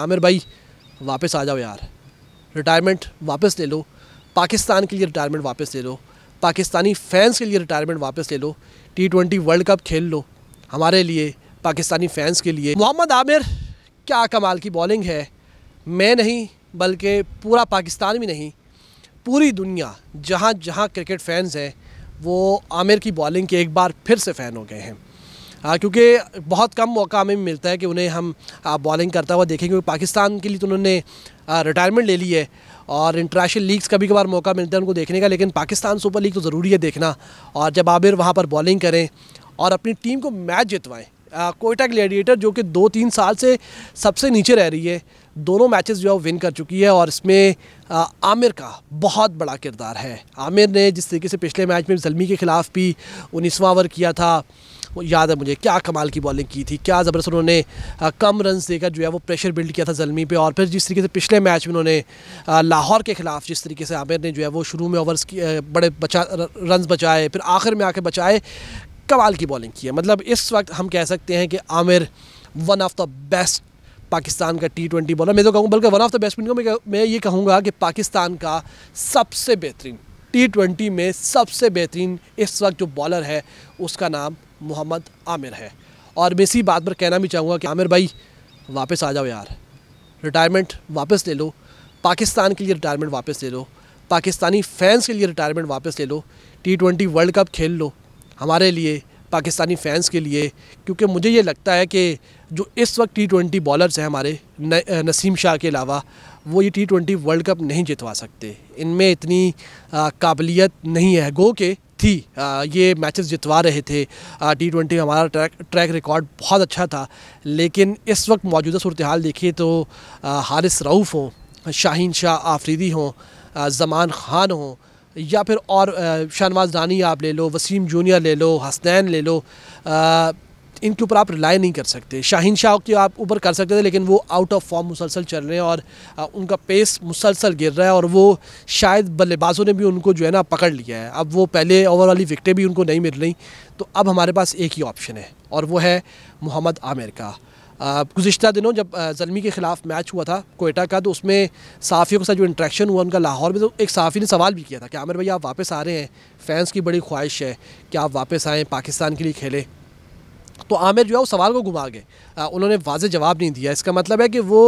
आमिर भाई वापस आ जाओ यार रिटायरमेंट वापस ले लो पाकिस्तान के लिए रिटायरमेंट वापस ले लो पाकिस्तानी फैंस के लिए रिटायरमेंट वापस ले लो टी ट्वेंटी वर्ल्ड कप खेल लो हमारे लिए पाकिस्तानी फैंस के लिए मोहम्मद आमिर क्या कमाल की बॉलिंग है मैं नहीं बल्कि पूरा पाकिस्तान भी नहीं पूरी दुनिया जहाँ जहाँ क्रिकेट फैंस हैं वो आमिर की बॉलिंग के एक बार फिर से फ़ैन हो गए हैं हाँ, क्योंकि बहुत कम मौका हमें मिलता है कि उन्हें हम बॉलिंग करता हुआ देखें क्योंकि पाकिस्तान के लिए तो उन्होंने रिटायरमेंट ले ली है और इंटरनेशनल लीग्स कभी कभार मौका मिलता है उनको देखने का लेकिन पाकिस्तान सुपर लीग तो ज़रूरी है देखना और जब आबिर वहाँ पर बॉलिंग करें और अपनी टीम को मैच जितवाएँ कोयटा ग्लैडिएटर जो कि दो तीन साल से सबसे नीचे रह रही है दोनों मैचेस जो है विन कर चुकी है और इसमें आमिर का बहुत बड़ा किरदार है आमिर ने जिस तरीके से पिछले मैच में जलमी के ख़िलाफ़ भी उन्नीसवा ओवर किया था वो याद है मुझे क्या कमाल की बॉलिंग की थी क्या ज़बरदस्त उन्होंने कम रन देकर जो है वो प्रेशर बिल्ड किया था जलमी पे और फिर जिस तरीके से पिछले मैच में उन्होंने लाहौर के खिलाफ जिस तरीके से आमिर ने जो है वो शुरू में ओवर्स बड़े बचा रन बचाए फिर आखिर में आके बचाए कमाल की बॉलिंग की है मतलब इस वक्त हम कह सकते हैं कि Aamir one of the best Pakistan का टी ट्वेंटी बॉलर मैं तो कहूँगा बल्कि वन ऑफ द बेस्ट मैं मैं ये कहूँगा कि पाकिस्तान का सबसे बेहतरीन टी ट्वेंटी में सबसे बेहतरीन इस वक्त जो बॉलर है उसका नाम मोहम्मद आमिर है और मैं इसी बात पर कहना भी चाहूँगा कि आमिर भाई वापस आ जाओ यार रिटायरमेंट वापस ले लो पाकिस्तान के लिए रिटायरमेंट वापस ले लो पाकिस्तानी फैंस के लिए रिटायरमेंट वापस ले लो टी ट्वेंटी वर्ल्ड कप खेल लो हमारे लिए पाकिस्तानी फैंस के लिए क्योंकि मुझे ये लगता है कि जो इस वक्त टी ट्वेंटी बॉलर्स हैं हमारे नसीम शाह के अलावा वो ये टी ट्वेंटी वर्ल्ड कप नहीं जितवा सकते इनमें इतनी काबिलियत नहीं है गो के थी आ, ये मैचेस जितवा रहे थे टी ट्वेंटी में हमारा ट्रैक ट्रैक रिकॉर्ड बहुत अच्छा था लेकिन इस वक्त मौजूदा सूरत हाल देखिए तो आ, हारिस रऊफ़ हों शाहन शाह आफरीदी हों जमान खान हों या फिर और शाहनवाज दानी आप ले लो वसीम जूनियर ले लो हसनैन ले लो आ, इनके ऊपर आप रिलाई नहीं कर सकते शाहिन शाह के आप ऊपर कर सकते थे लेकिन वो आउट ऑफ फॉर्म मुसलसल चल रहे हैं और उनका पेस मुसलसल गिर रहा है और वो शायद बल्लेबाजों ने भी उनको जो है ना पकड़ लिया है अब वो पहले ओवर वाली विकटें भी उनको नहीं मिल रही तो अब हमारे पास एक ही ऑप्शन है और वो है मोहम्मद आमिर का गुज्तर दिनों जब जलमी के ख़िलाफ़ मैच हुआ था कोयटा का तो उसमें साफ़ियों के साथ जो इंट्रैक्शन हुआ उनका लाहौर में तो एक साफ़ी ने सवाल भी किया था कि आमिर भाई आप वापस आ रहे हैं फ़ैन्स की बड़ी ख्वाहिश है कि आप वापस आएँ पाकिस्तान के लिए खेलें तो आमिर जो है वो सवाल को घुमा गए उन्होंने वाज जवाब नहीं दिया इसका मतलब है कि वो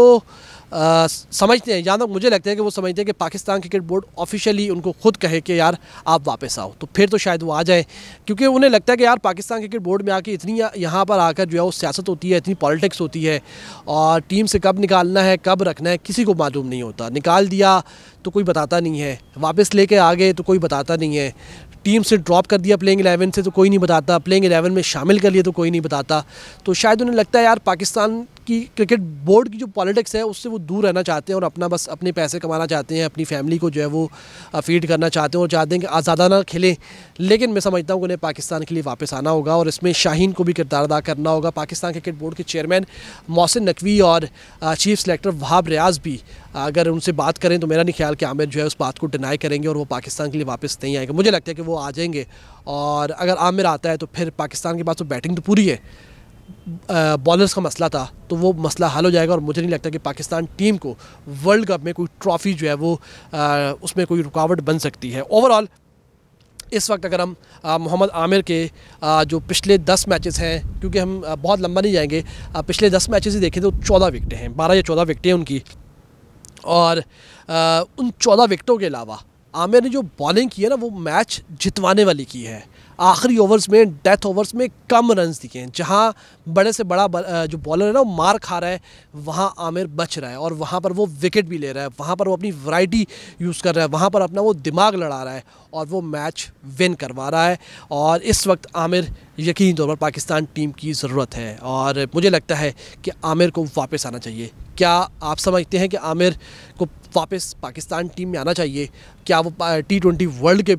आ, समझते हैं जहाँ तक तो मुझे लगता है कि वो समझते हैं कि पाकिस्तान क्रिकेट बोर्ड ऑफिशियली उनको खुद कहे कि यार आप वापस आओ तो फिर तो शायद वो आ जाए क्योंकि उन्हें लगता है कि यार पाकिस्तान क्रिकेट बोर्ड में आके इतनी यहाँ पर आकर जो है वो सियासत होती है इतनी पॉलिटिक्स होती है और टीम से कब निकालना है कब रखना है किसी को मालूम नहीं होता निकाल दिया तो कोई बताता नहीं है वापस कर आ गए तो कोई बताता नहीं है टीम से ड्रॉप कर दिया प्लेइंग एलेवन से तो कोई नहीं बताता प्लेइंग एलेवन में शामिल कर लिए तो कोई नहीं बताता तो शायद उन्हें लगता है यार पाकिस्तान कि क्रिकेट बोर्ड की जो पॉलिटिक्स है उससे वो दूर रहना चाहते हैं और अपना बस अपने पैसे कमाना चाहते हैं अपनी फैमिली को जो है वो फीड करना चाहते हैं और चाहते हैं कि आज़ादा ना खेलें लेकिन मैं समझता हूँ कि उन्हें पाकिस्तान के लिए वापस आना होगा और इसमें शाहीन को भी किरदार अदा करना होगा पाकिस्तान क्रिकेट बोर्ड के चेयरमैन मोहसिन नकवी और चीफ सेलेक्टर वहाब रियाज भी अगर उनसे बात करें तो मेरा नहीं ख्याल कि आमिर जो है उस बात को डिनाई करेंगे और वो पाकिस्तान के लिए वापस नहीं आएंगे मुझे लगता है कि वो आ जाएंगे और अगर आमिर आता है तो फिर पाकिस्तान के पास तो बैटिंग तो पूरी है बॉलर्स का मसला था तो वो मसला हल हो जाएगा और मुझे नहीं लगता कि पाकिस्तान टीम को वर्ल्ड कप में कोई ट्रॉफ़ी जो है वो आ, उसमें कोई रुकावट बन सकती है ओवरऑल इस वक्त अगर हम मोहम्मद आमिर के आ, जो पिछले दस मैचेस हैं क्योंकि हम आ, बहुत लंबा नहीं जाएंगे पिछले दस मैचेस ही देखें तो चौदह विकटें हैं बारह या चौदह विकटें उनकी और उन चौदह विकटों के अलावा आमिर ने जो बॉलिंग की है ना वो मैच जितवाने वाली की है आखिरी ओवर्स में डेथ ओवर्स में कम रन दिखे हैं जहाँ बड़े से बड़ा जो बॉलर है ना वो मार खा रहा है वहाँ आमिर बच रहा है और वहाँ पर वो विकेट भी ले रहा है वहाँ पर वो अपनी वैरायटी यूज़ कर रहा है वहाँ पर अपना वो दिमाग लड़ा रहा है और वो मैच विन करवा रहा है और इस वक्त आमिर यकीन तौर पर पाकिस्तान टीम की ज़रूरत है और मुझे लगता है कि आमिर को वापस आना चाहिए क्या आप समझते हैं कि आमिर को वापस पाकिस्तान टीम में आना चाहिए क्या वो टी ट्वेंटी वर्ल्ड के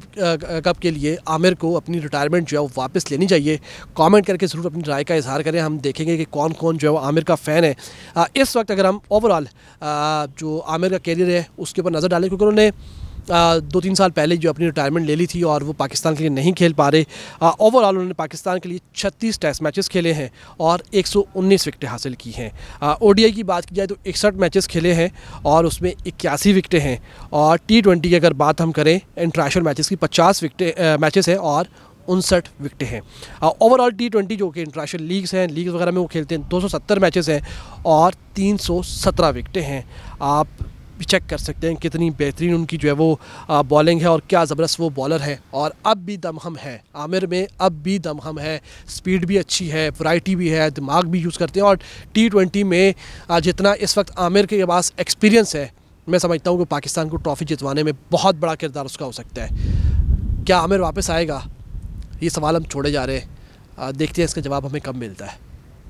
कप के लिए आमिर को अपनी रिटायरमेंट जो है वो वापस लेनी चाहिए कमेंट करके ज़रूर अपनी राय का इजहार करें हम देखेंगे कि कौन कौन जो है वो आमिर का फ़ैन है इस वक्त अगर हम ओवरऑल जो आमिर का कैरियर है उसके ऊपर नज़र डालें क्योंकि उन्होंने दो तीन साल पहले जो अपनी रिटायरमेंट ले ली थी और वो पाकिस्तान के लिए नहीं खेल पा रहे ओवरऑल उन्होंने पाकिस्तान के लिए छत्तीस टेस्ट मैचेस खेले हैं और 119 विकटें हासिल की हैं ओ की बात की जाए तो इकसठ मैचेस खेले हैं और उसमें इक्यासी विकटें हैं और टी ट्वेंटी की अगर बात हम करें इंटरनेशनल मैचेस की पचास विकटें मैचेस हैं और उनसठ विकटें हैं ओवरऑल टी ट्वेंटी जो कि इंटरनेशनल लीग्स हैं लीग्स वगैरह में वो खेलते हैं 270 मैचेस हैं और 317 विकटें हैं आप भी चेक कर सकते हैं कितनी बेहतरीन उनकी जो है वो बॉलिंग है और क्या ज़बरदस्त वो बॉलर है और अब भी दमहम है आमिर में अब भी दमहम है स्पीड भी अच्छी है वैरायटी भी है दिमाग भी यूज़ करते हैं और टी ट्वेंटी में जितना इस वक्त आमिर के पास एक्सपीरियंस है मैं समझता हूँ कि पाकिस्तान को ट्रॉफ़ी जितवाने में बहुत बड़ा किरदार उसका हो सकता है क्या आमिर वापस आएगा ये सवाल हम छोड़े जा रहे हैं देखते हैं इसका जवाब हमें कब मिलता है